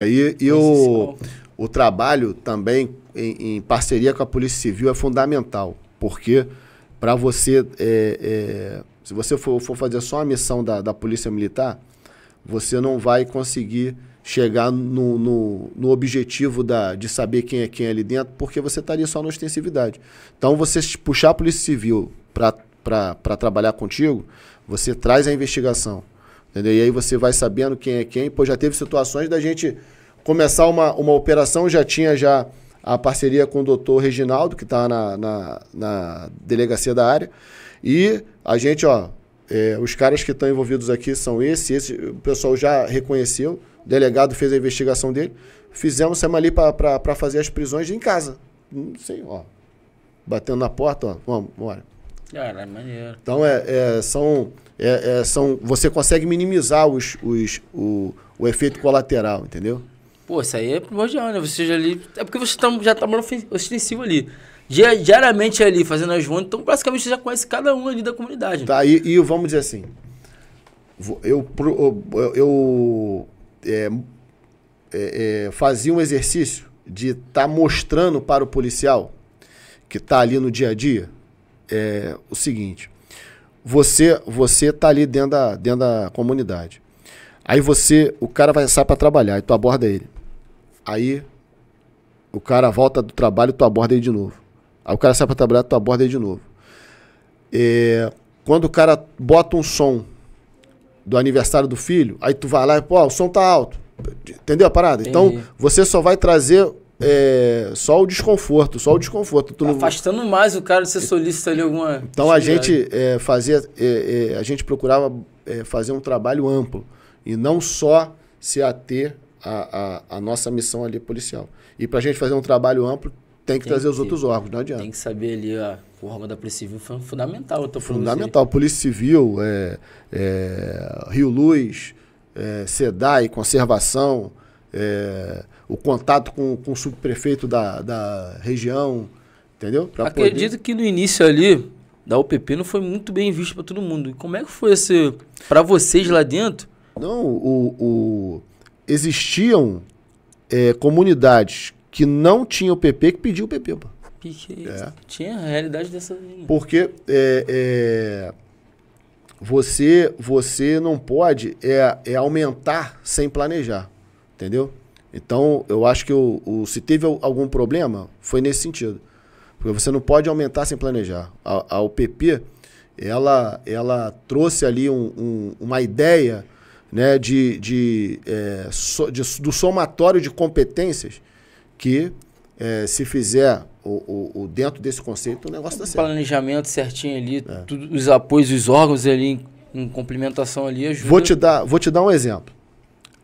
E, o, o trabalho também em, em, parceria com a Polícia Civil é fundamental, porque para você, é, é, se você for, for, fazer só a missão da, da Polícia Militar, você não vai conseguir chegar no, no, no, objetivo da, de saber quem é quem ali dentro, porque você estaria tá só na ostensividade. Então, você puxar a Polícia Civil para trabalhar contigo, você traz a investigação Entendeu? E aí você vai sabendo quem é quem. Pô, já teve situações da gente começar uma, uma operação, já tinha já a parceria com o doutor Reginaldo, que está na, na, na, delegacia da área. E a gente, ó, é, os caras que estão envolvidos aqui são esse, esse, o pessoal já reconheceu, o delegado fez a investigação dele. Fizemos saímos ali para fazer as prisões em casa. Não sei, ó. Batendo na porta, ó, vamos, bora. Cara, é maneiro. Então, é, é são, é, é, são, você consegue minimizar os, os, o, o efeito colateral, entendeu? Pô, isso aí é primordial, né? Você já ali. É porque você tá, já tá mais ostensivo ali. Diariamente ali, fazendo as rondas, então basicamente você já conhece cada um ali da comunidade. Tá, e, e vamos dizer assim. Eu, eu, eu é, é, é, fazia um exercício de estar tá mostrando para o policial que está ali no dia a dia é, o seguinte: você você tá ali dentro da, dentro da comunidade. Aí você, o cara vai sair para trabalhar e tu aborda ele. Aí o cara volta do trabalho e tu aborda ele de novo. Aí o cara sai para trabalhar e tu aborda ele de novo. É, quando o cara bota um som do aniversário do filho, aí tu vai lá e, pô, o som tá alto. Entendeu a parada? Então, Entendi. Então, você só vai trazer é, só o desconforto, só o desconforto. não... Afastando mais o cara de ser solista ali alguma. Então a gente é, fazia, é, é a gente procurava é, fazer um trabalho amplo e não só se ater à, a nossa missão ali policial. E para a gente fazer um trabalho amplo tem que tem trazer que os outros órgãos, não adianta. Tem que saber ali a forma da Polícia Civil foi fundamental. Eu tô fundamental, Polícia Civil, é, Rio Luz, SEDAI, Conservação é, o contato com, com o subprefeito da, da região, entendeu? Pra Acredito poder... que no início ali da UPP não foi muito bem visto para todo mundo. E como é que foi esse para vocês lá dentro? Não, o, o existiam é, comunidades que não tinham PP que pediam PP. Pô. É. Tinha a realidade dessa. Porque é, é, você você não pode é, é aumentar sem planejar. Entendeu? Então, eu acho que o, o, se teve algum problema, foi nesse sentido. Porque você não pode aumentar sem planejar. A, a UPP, ela, ela trouxe ali um, um, uma ideia né, de, de, é, so, de, do somatório de competências que, é, se fizer o, o, o, dentro desse conceito, o negócio dá certo. Planejamento certinho ali, é. tudo, os apoios, os órgãos ali em, em complementação ali ajuda. Vou te dar, vou te dar um exemplo.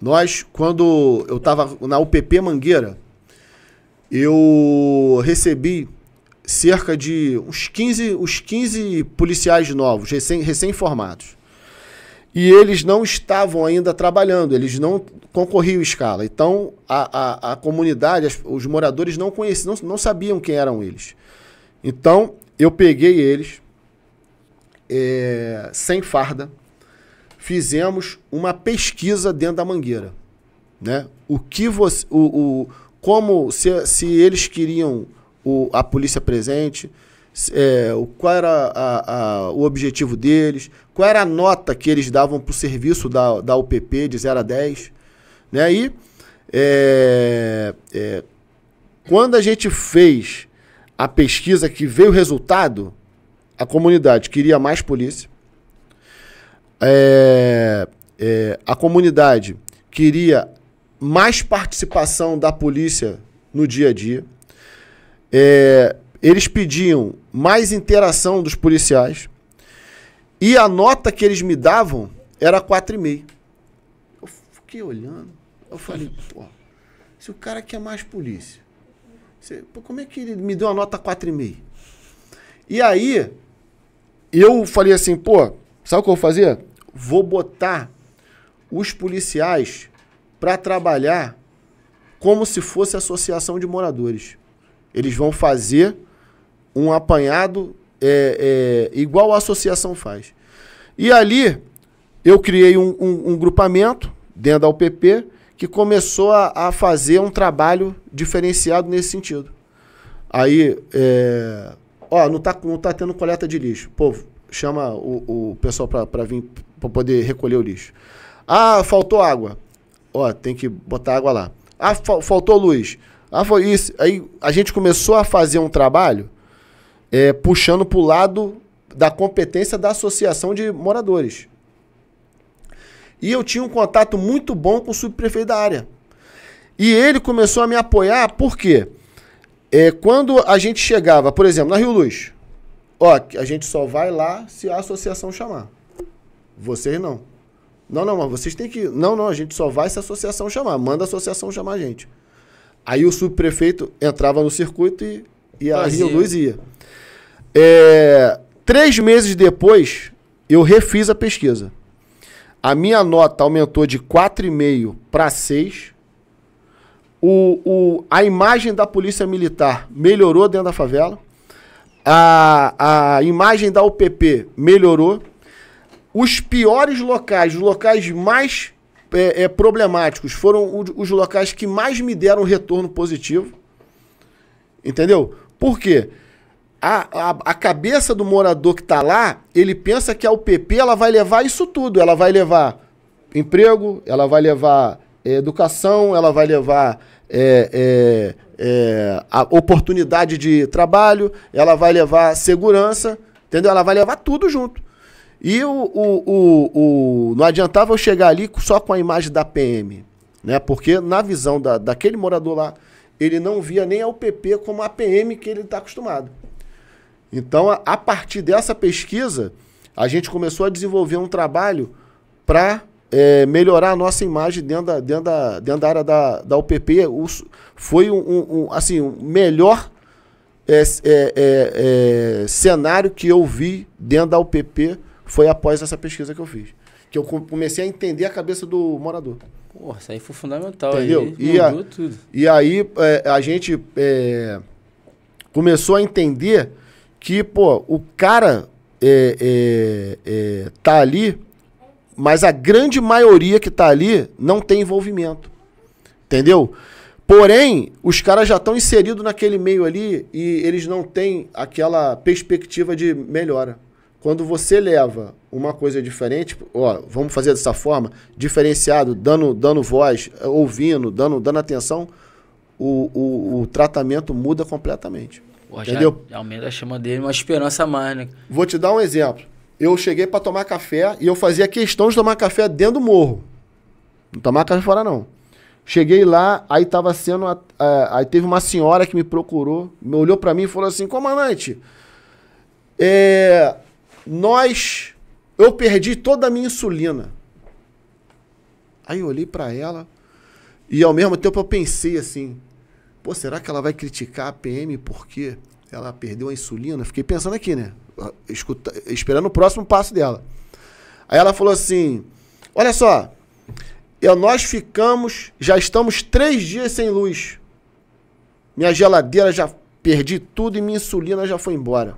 Nós, quando eu estava na UPP Mangueira, eu recebi cerca de uns 15, uns 15 policiais novos, recém-formados. Recém e eles não estavam ainda trabalhando, eles não concorriam escala. Então, a, a, a comunidade, as, os moradores não conheciam, não, não sabiam quem eram eles. Então, eu peguei eles é, sem farda, fizemos uma pesquisa dentro da mangueira. Né? O que você. O, o como se, se eles queriam o, a polícia presente, é, o, qual era a, a, o objetivo deles, qual era a nota que eles davam para o serviço da, da UPP de 0 a 10. Né? E é, é, quando a gente fez a pesquisa que veio o resultado, a comunidade queria mais polícia, é, é, a comunidade queria mais participação da polícia no dia a dia. É, eles pediam mais interação dos policiais. E a nota que eles me davam era 4,5. Eu fiquei olhando. Eu falei, pô, se o cara quer mais polícia, você, pô, como é que ele me deu a nota 4,5? E aí, eu falei assim, pô, sabe o que eu vou fazer? vou botar os policiais para trabalhar como se fosse associação de moradores. Eles vão fazer um apanhado é, é, igual a associação faz. E ali eu criei um, um, um grupamento dentro da UPP que começou a, a, fazer um trabalho diferenciado nesse sentido. Aí, é, ó, não tá, não tá tendo coleta de lixo. Povo, chama o, o pessoal para vir para poder recolher o lixo. Ah, faltou água. Ó, tem que botar água lá. Ah, fa faltou luz. Ah, foi isso. Aí a gente começou a fazer um trabalho é, puxando para o lado da competência da associação de moradores. E eu tinha um contato muito bom com o subprefeito da área. E ele começou a me apoiar, por quê? É, quando a gente chegava, por exemplo, na Rio Luz, Ó, a gente só vai lá se a associação chamar. Vocês não. Não, não, mas vocês têm que. Não, não, a gente só vai se a associação chamar. Manda a associação chamar a gente. Aí o subprefeito entrava no circuito e, e a Rio Luz ia. É, três meses depois, eu refiz a pesquisa. A minha nota aumentou de 4,5 para 6. O, o, a imagem da polícia militar melhorou dentro da favela a, a imagem da UPP melhorou. Os piores locais, os locais mais é, é, problemáticos, foram os locais que mais me deram retorno positivo. Entendeu? Por quê? A, a, a cabeça do morador que está lá, ele pensa que a UPP ela vai levar isso tudo. Ela vai levar emprego, ela vai levar é, educação, ela vai levar é, é é, a oportunidade de trabalho, ela vai levar segurança, entendeu? Ela vai levar tudo junto. E o, o, o, o não adiantava eu chegar ali só com a imagem da PM, né? Porque na visão da, daquele morador lá, ele não via nem a UPP como a PM que ele está acostumado. Então, a, a partir dessa pesquisa, a gente começou a desenvolver um trabalho para é, melhorar a nossa imagem dentro da, dentro da, dentro da área da, da UPP. O, foi um, um, um assim, um melhor é, é, é, é, cenário que eu vi dentro da UPP foi após essa pesquisa que eu fiz. Que eu comecei a entender a cabeça do morador. Porra, isso aí foi fundamental. Entendeu? Aí, e, a, tudo. e aí é, a gente começou a entender que, pô, o cara é, tá ali mas a grande maioria que está ali não tem envolvimento. Entendeu? Porém, os caras já estão inseridos naquele meio ali e eles não têm aquela perspectiva de melhora. Quando você leva uma coisa diferente, tipo, ó, vamos fazer dessa forma, diferenciado, dando, dando voz, ouvindo, dando, dando atenção, o, o, o tratamento muda completamente. Pô, entendeu? Já, já aumenta a chama dele, uma esperança mais, né? Vou te dar um exemplo eu cheguei para tomar café e eu fazia questão de tomar café dentro do morro. Não tomar café fora, não. Cheguei lá, aí tava sendo. A, a, é, aí teve uma senhora que me procurou, me olhou para mim e falou assim: Comandante, é, nós. Eu perdi toda a minha insulina. Aí eu olhei para ela e ao mesmo tempo eu pensei assim: pô, será que ela vai criticar a PM porque ela perdeu a insulina, fiquei pensando aqui, né? Ah, escuta, esperando o próximo passo dela. Aí ela falou assim: Olha só, eu, nós ficamos, já estamos três dias sem luz. Minha geladeira já perdi tudo e minha insulina já foi embora.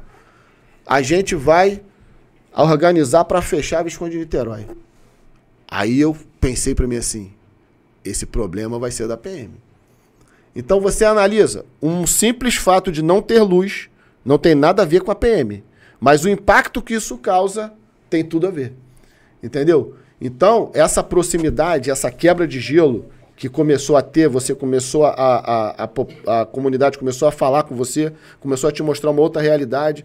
A gente vai organizar para fechar a Visconde de Niterói. Aí eu pensei para mim assim: esse problema vai ser da PM. Então você analisa um simples fato de não ter luz não tem nada a ver com a PM, mas o impacto que isso causa tem tudo a ver. Entendeu? Então, essa proximidade, essa quebra de gelo que começou a ter, você começou a, a, a, a, a comunidade começou a falar com você, começou a te mostrar uma outra realidade.